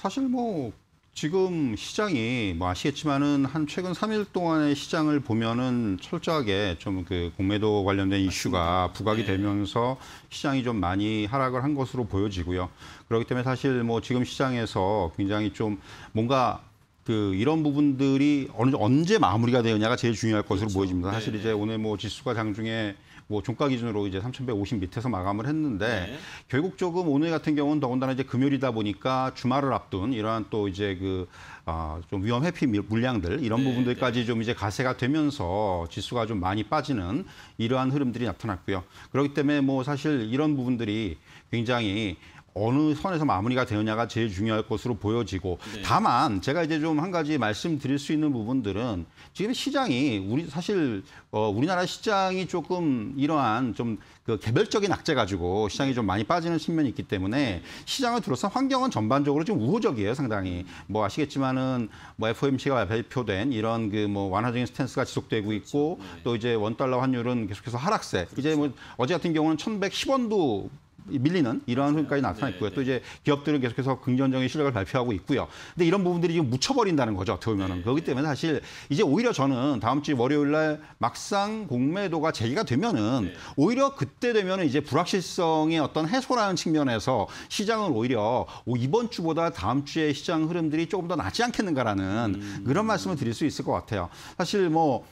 사실 뭐 지금 시장이 뭐 아시겠지만은 한 최근 3일 동안의 시장을 보면은 철저하게 좀 그 공매도 관련된 이슈가 부각이 네. 되면서 시장이 좀 많이 하락을 한 것으로 보여지고요. 그렇기 때문에 사실 뭐 지금 시장에서 굉장히 좀 뭔가 그 이런 부분들이 어느 언제 마무리가 되느냐가 제일 중요할 것으로 그렇죠. 보여집니다. 사실 네. 이제 오늘 뭐 지수가 장중에 뭐 종가 기준으로 이제 3,150 밑에서 마감을 했는데 네. 결국 조금 오늘 같은 경우는 더군다나 이제 금요일이다 보니까 주말을 앞둔 이러한 또 이제 그 아, 좀 위험 회피 물량들 이런 네, 부분들까지 네. 좀 이제 가세가 되면서 지수가 좀 많이 빠지는 이러한 흐름들이 나타났고요. 그렇기 때문에 뭐 사실 이런 부분들이 굉장히 어느 선에서 마무리가 되느냐가 제일 중요할 것으로 보여지고 네. 다만 제가 이제 좀 한 가지 말씀드릴 수 있는 부분들은 지금 시장이 우리 사실 어, 우리나라 시장이 조금 이러한 좀 그 개별적인 악재 가지고 시장이 좀 많이 빠지는 측면이 있기 때문에 시장을 둘러싼 환경은 전반적으로 좀 우호적이에요 상당히 뭐 아시겠지만은 뭐 FOMC가 발표된 이런 그 뭐 완화적인 스탠스가 지속되고 그렇죠. 있고 그렇죠. 네. 또 이제 원 달러 환율은 계속해서 하락세 그렇죠. 이제 뭐 그렇죠. 어제 같은 경우는 1,110원도 밀리는 이러한 흐름까지 나타났고요. 네, 또 네. 이제 기업들은 계속해서 긍정적인 실력을 발표하고 있고요. 근데 이런 부분들이 지금 묻혀버린다는 거죠. 어떻게 보면은. 네. 그렇기 때문에 사실 이제 오히려 저는 다음 주 월요일 날 막상 공매도가 제기가 되면은 네. 오히려 그때 되면은 이제 불확실성의 어떤 해소라는 측면에서 시장은 오히려 이번 주보다 다음 주에 시장 흐름들이 조금 더 낫지 않겠는가라는 음. 그런 말씀을 드릴 수 있을 것 같아요. 사실 뭐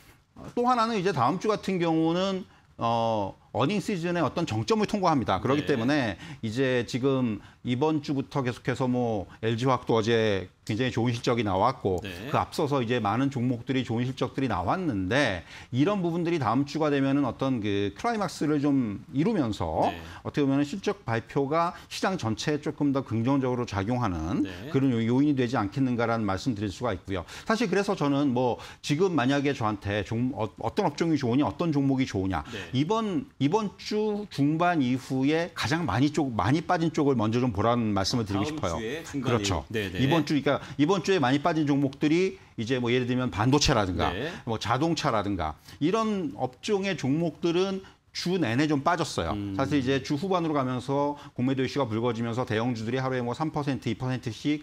또 하나는 이제 다음 주 같은 경우는 어 어닝 시즌의 어떤 정점을 통과합니다. 그렇기 네. 때문에 이제 지금 이번 주부터 계속해서 뭐 LG화학도 어제 굉장히 좋은 실적이 나왔고 네. 그 앞서서 이제 많은 종목들이 좋은 실적들이 나왔는데 이런 부분들이 다음 주가 되면은 어떤 그 클라이막스를 좀 이루면서 네. 어떻게 보면 실적 발표가 시장 전체에 조금 더 긍정적으로 작용하는 네. 그런 요인이 되지 않겠는가라는 말씀 드릴 수가 있고요. 사실 그래서 저는 뭐 지금 만약에 저한테 좀 어, 어떤 업종이 좋으냐 어떤 종목이 좋으냐 네. 이번 이번 주 중반 이후에 가장 많이 쪽 많이 빠진 쪽을 먼저 좀 보라는 말씀을 드리고 싶어요. 그렇죠. 네네. 네. 이번 주 그러니까 이번 주에 많이 빠진 종목들이 이제 뭐 예를 들면 반도체라든가 네. 뭐 자동차라든가 이런 업종의 종목들은 주 내내 좀 빠졌어요. 음. 사실 이제 주 후반으로 가면서 공매도 이슈가 불거지면서 대형주들이 하루에 뭐 3%, 2%씩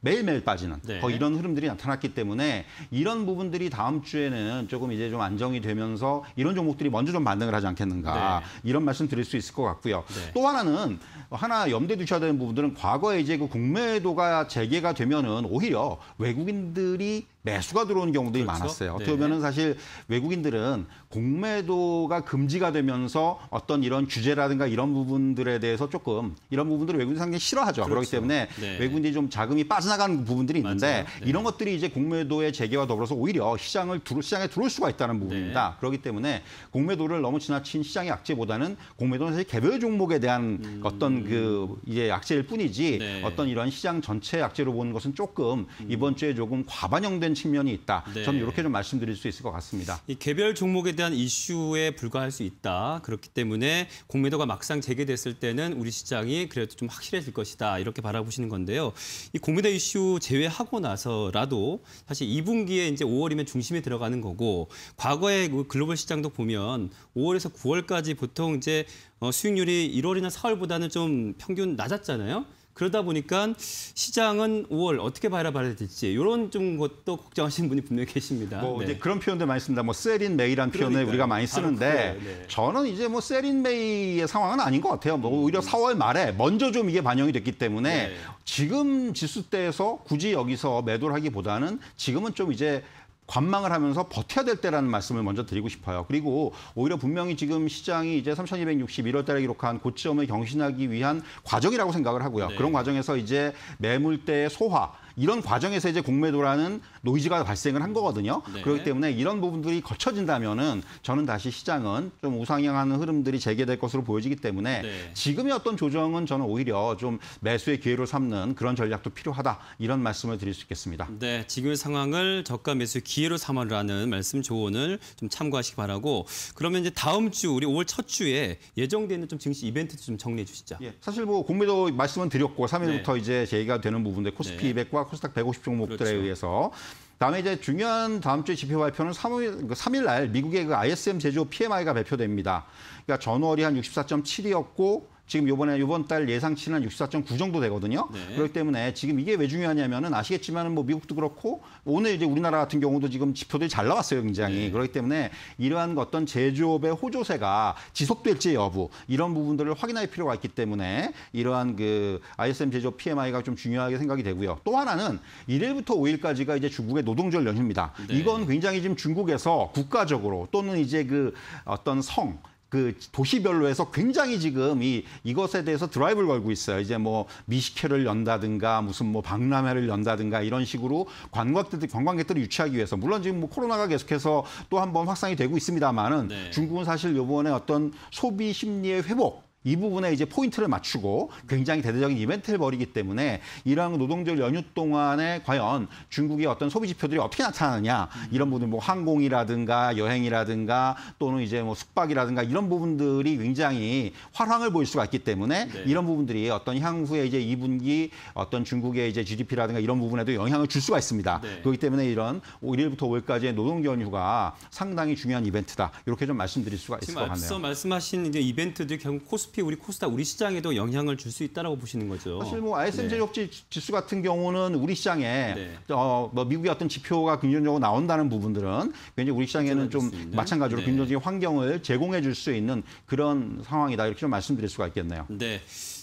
매일매일 빠지는 네. 거의 이런 흐름들이 나타났기 때문에 이런 부분들이 다음 주에는 조금 이제 좀 안정이 되면서 이런 종목들이 먼저 좀 반등을 하지 않겠는가 네. 이런 말씀 드릴 수 있을 것 같고요. 네. 또 하나는 하나 염두에 두셔야 되는 부분들은 과거에 이제 그 공매도가 재개가 되면은 오히려 외국인들이 매수가 들어오는 경우들이 그렇죠? 많았어요. 어떻게 네. 보면 은 사실 외국인들은 공매도가 금지가 되면서 어떤 이런 규제라든가 이런 부분들에 대해서 조금 이런 부분들을 외국인 상당히 싫어하죠. 그렇죠. 그렇기 때문에 네. 외국인들이 좀 자금이 빠져나가는 부분들이 있는데 네. 이런 것들이 이제 공매도의 재개와 더불어서 오히려 시장을 두어 시장에 들어올 수가 있다는 네. 부분입니다. 네. 그렇기 때문에 공매도를 너무 지나친 시장의 약재보다는 공매도는 사실 개별 종목에 대한 음... 어떤 그 이제 약재일 뿐이지 네. 어떤 이런 시장 전체 약재로 보는 것은 조금 음. 이번 주에 조금 과반영된 부각된 측면이 있다. 네. 저는 이렇게 좀 말씀드릴 수 있을 것 같습니다. 개별 종목에 대한 이슈에 불과할 수 있다. 그렇기 때문에 공매도가 막상 재개됐을 때는 우리 시장이 그래도 좀 확실해질 것이다. 이렇게 바라보시는 건데요. 이 공매도 이슈 제외하고 나서라도 사실 2분기에 이제 5월이면 중심에 들어가는 거고 과거의 그 글로벌 시장도 보면 5월에서 9월까지 보통 이제 어, 수익률이 1월이나 4월보다는 좀 평균 낮았잖아요. 그러다 보니까 시장은 5월 어떻게 바라봐야 될지 이런 좀 것도 걱정하시는 분이 분명히 계십니다. 뭐 네. 이제 그런 표현도 많이 씁니다. 뭐 셀인 메이란 표현을 그러니까요. 우리가 많이 쓰는데 네, 네. 저는 이제 뭐 셀인 메이의 상황은 아닌 것 같아요. 뭐 오히려 4월 말에 먼저 좀 이게 반영이 됐기 때문에 네. 지금 지수 대에서 굳이 여기서 매도를 하기보다는 지금은 좀 이제 관망을 하면서 버텨야 될 때라는 말씀을 먼저 드리고 싶어요. 그리고 오히려 분명히 지금 시장이 이제 3,261월 달에 기록한 고점을 경신하기 위한 과정이라고 생각을 하고요. 네. 그런 과정에서 이제 매물대의 소화 이런 과정에서 이제 공매도라는 노이즈가 발생을 한 거거든요. 네. 그렇기 때문에 이런 부분들이 거쳐진다면은 저는 다시 시장은 좀 우상향하는 흐름들이 재개될 것으로 보여지기 때문에 네. 지금의 어떤 조정은 저는 오히려 좀 매수의 기회로 삼는 그런 전략도 필요하다 이런 말씀을 드릴 수 있겠습니다. 네, 지금의 상황을 저가 매수 기회로 삼으라는 말씀 조언을 좀 참고하시기 바라고 그러면 이제 다음 주 우리 5월 첫 주에 예정되어 있는 좀 증시 이벤트 좀 정리해 주시죠. 예, 사실 뭐 공매도 말씀은 드렸고 3일부터 네. 이제 제기가 되는 부분들 코스피 네. 200과 코스닥 150 종목들에 그렇죠. 의해서 다음에 이제 중요한 다음 주에 지표 발표는 3일, 그 3일 날 미국의 그 ISM 제조 PMI가 발표됩니다. 그러니까 전월이 한 64.7이었고 지금 요번에 요번 달 예상치는 64.9 정도 되거든요. 네. 그렇기 때문에 지금 이게 왜 중요하냐면은 아시겠지만은 뭐 미국도 그렇고 오늘 이제 우리나라 같은 경우도 지금 지표들이 잘 나왔어요, 굉장히. 네. 그렇기 때문에 이러한 어떤 제조업의 호조세가 지속될지 여부 이런 부분들을 확인할 필요가 있기 때문에 이러한 그 ISM 제조 PMI가 좀 중요하게 생각이 되고요. 또 하나는 1일부터 5일까지가 이제 중국의 노동절 연휴입니다. 네. 이건 굉장히 지금 중국에서 국가적으로 또는 이제 그 어떤 성그 도시별로 해서 굉장히 지금 이 이것에 대해서 드라이브를 걸고 있어요. 이제 뭐 미식회를 연다든가 무슨 뭐 박람회를 연다든가 이런 식으로 관광객들 관광객들을 유치하기 위해서 물론 지금 뭐 코로나가 계속해서 또 한번 확산이 되고 있습니다만은 네. 중국은 사실 요번에 어떤 소비 심리의 회복 이 부분에 이제 포인트를 맞추고 굉장히 대대적인 이벤트를 벌이기 때문에 이러한 노동절 연휴 동안에 과연 중국의 어떤 소비 지표들이 어떻게 나타나느냐 이런 부분 뭐 항공이라든가 여행이라든가 또는 이제 뭐 숙박이라든가 이런 부분들이 굉장히 화랑을 보일 수가 있기 때문에 네. 이런 부분들이 어떤 향후에 이제 2분기 어떤 중국의 이제 GDP라든가 이런 부분에도 영향을 줄 수가 있습니다. 네. 그렇기 때문에 이런 1일부터 5일까지의 노동 연휴가 상당히 중요한 이벤트다. 이렇게 좀 말씀드릴 수가 있을 것 같네요. 앞서 말씀하신 이제 이벤트들 결국 코스 코스피, 우리 코스닥, 우리 시장에도 영향을 줄 수 있다라고 보시는 거죠. 사실 뭐 ISM 제조업 네. 지수 같은 경우는 우리 시장에 네. 어, 뭐 미국의 어떤 지표가 긍정적으로 나온다는 부분들은 굉장히 우리 시장에는 좀 마찬가지로 네. 긍정적인 환경을 제공해 줄 수 있는 그런 상황이다 이렇게 좀 말씀드릴 수가 있겠네요. 네.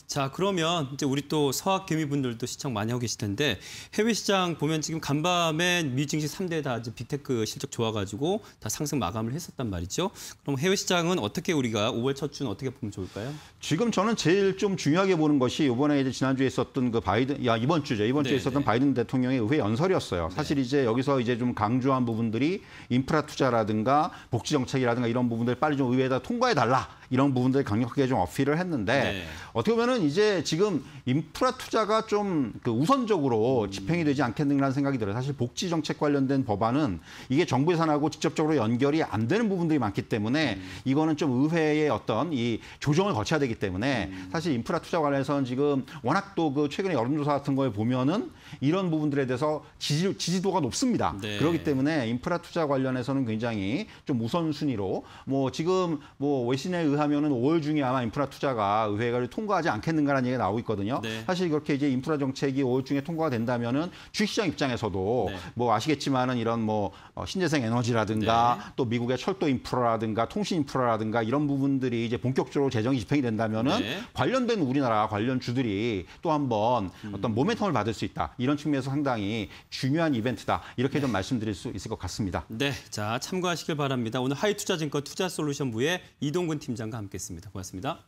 자, 그러면 이제 우리 또 서학 개미분들도 시청 많이 하고 계실 텐데 해외 시장 보면 지금 간밤에 미 증시 3대 다 이제 빅테크 실적 좋아가지고 다 상승 마감을 했었단 말이죠. 그럼 해외 시장은 어떻게 우리가 5월 첫 주는 어떻게 보면 좋을까요? 지금 저는 제일 좀 중요하게 보는 것이 이번에 이제 지난주에 있었던 그 바이든, 야 이번 주죠. 이번 주에 네네. 있었던 네. 바이든 대통령의 의회 연설이었어요. 사실 네. 이제 여기서 이제 좀 강조한 부분들이 인프라 투자라든가 복지 정책이라든가 이런 부분들 빨리 좀 의회에다 통과해 달라. 이런 부분들 강력하게 좀 어필을 했는데 네. 어떻게 보면은 이제 지금 인프라 투자가 좀 그 우선적으로 음. 집행이 되지 않겠는가라는 생각이 들어요. 사실 복지 정책 관련된 법안은 이게 정부 예산하고 직접적으로 연결이 안 되는 부분들이 많기 때문에 음. 이거는 좀 의회의 어떤 이 조정을 거쳐야 되기 때문에 음. 사실 인프라 투자 관련해서는 지금 워낙 또 그 최근에 여론조사 같은 거에 보면은 이런 부분들에 대해서 지지, 지지도가 높습니다. 네. 그렇기 때문에 인프라 투자 관련해서는 굉장히 좀 우선순위로 뭐 지금 뭐외신의 의해 의하면은 5월 중에 아마 인프라 투자가 의회를 가 통과하지 않겠는가라는 얘기가 나오고 있거든요. 네. 사실 그렇게 이제 인프라 정책이 5월 중에 통과가 된다면은 주식시장 입장에서도 네. 뭐 아시겠지만은 이런 뭐 어, 신재생 에너지라든가 네. 또 미국의 철도 인프라라든가 통신 인프라라든가 이런 부분들이 이제 본격적으로 재정이 집행이 된다면은 네. 관련된 우리나라 관련 주들이 또 한번 음. 어떤 모멘텀을 받을 수 있다 이런 측면에서 상당히 중요한 이벤트다 이렇게 네. 좀 말씀드릴 수 있을 것 같습니다. 네, 자 참고하시길 바랍니다. 오늘 하이투자증권 투자솔루션부의 이동근 팀장. 장과 함께했습니다. 고맙습니다.